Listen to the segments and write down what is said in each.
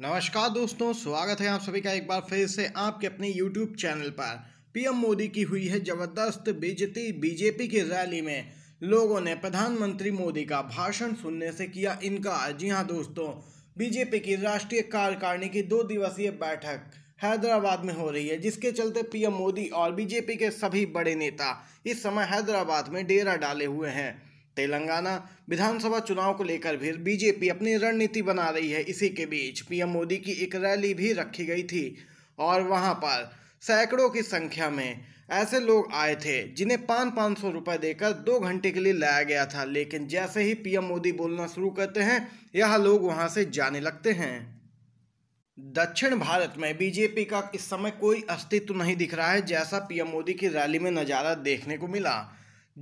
नमस्कार दोस्तों स्वागत है आप सभी का एक बार फिर से आपके अपने यूट्यूब चैनल पर पीएम मोदी की हुई है जबरदस्त बेजती बीजेपी की रैली में लोगों ने प्रधानमंत्री मोदी का भाषण सुनने से किया इनकार जी हाँ दोस्तों बीजेपी की राष्ट्रीय कार्यकारिणी की दो दिवसीय बैठक हैदराबाद में हो रही है जिसके चलते पीएम मोदी और बीजेपी के सभी बड़े नेता इस समय हैदराबाद में डेरा डाले हुए हैं तेलंगाना विधानसभा चुनाव को लेकर भी बीजेपी अपनी रणनीति बना रही है इसी के बीच पीएम मोदी की एक रैली भी रखी गई थी और वहां पर सैकड़ों की संख्या में ऐसे लोग आए थे जिन्हें पाँच पाँच सौ रुपये देकर दो घंटे के लिए लाया गया था लेकिन जैसे ही पीएम मोदी बोलना शुरू करते हैं यह लोग वहाँ से जाने लगते हैं दक्षिण भारत में बीजेपी का इस समय कोई अस्तित्व नहीं दिख रहा है जैसा पीएम मोदी की रैली में नज़ारा देखने को मिला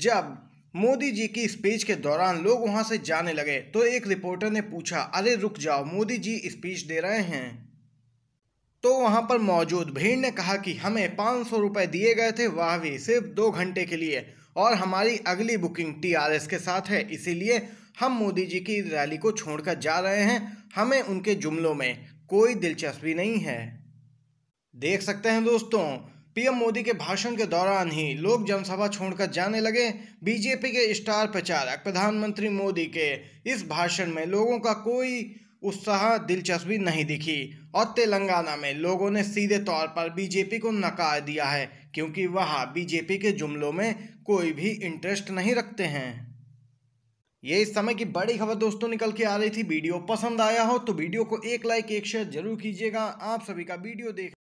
जब मोदी जी की स्पीच के दौरान लोग वहां से जाने लगे तो एक रिपोर्टर ने पूछा अरे रुक जाओ मोदी जी स्पीच दे रहे हैं तो वहां पर मौजूद भीड़ ने कहा कि हमें पाँच सौ रुपये दिए गए थे वह भी सिर्फ दो घंटे के लिए और हमारी अगली बुकिंग टीआरएस के साथ है इसीलिए हम मोदी जी की रैली को छोड़कर जा रहे हैं हमें उनके जुमलों में कोई दिलचस्पी नहीं है देख सकते हैं दोस्तों पीएम मोदी के भाषण के दौरान ही लोग जनसभा छोड़कर जाने लगे बीजेपी के स्टार प्रचारक प्रधानमंत्री मोदी के इस भाषण में लोगों का कोई उत्साह दिलचस्पी नहीं दिखी और तेलंगाना में लोगों ने सीधे तौर पर बीजेपी को नकार दिया है क्योंकि वहाँ बीजेपी के जुमलों में कोई भी इंटरेस्ट नहीं रखते हैं ये इस समय की बड़ी खबर दोस्तों निकल के आ रही थी वीडियो पसंद आया हो तो वीडियो को एक लाइक एक शेयर जरूर कीजिएगा आप सभी का वीडियो देख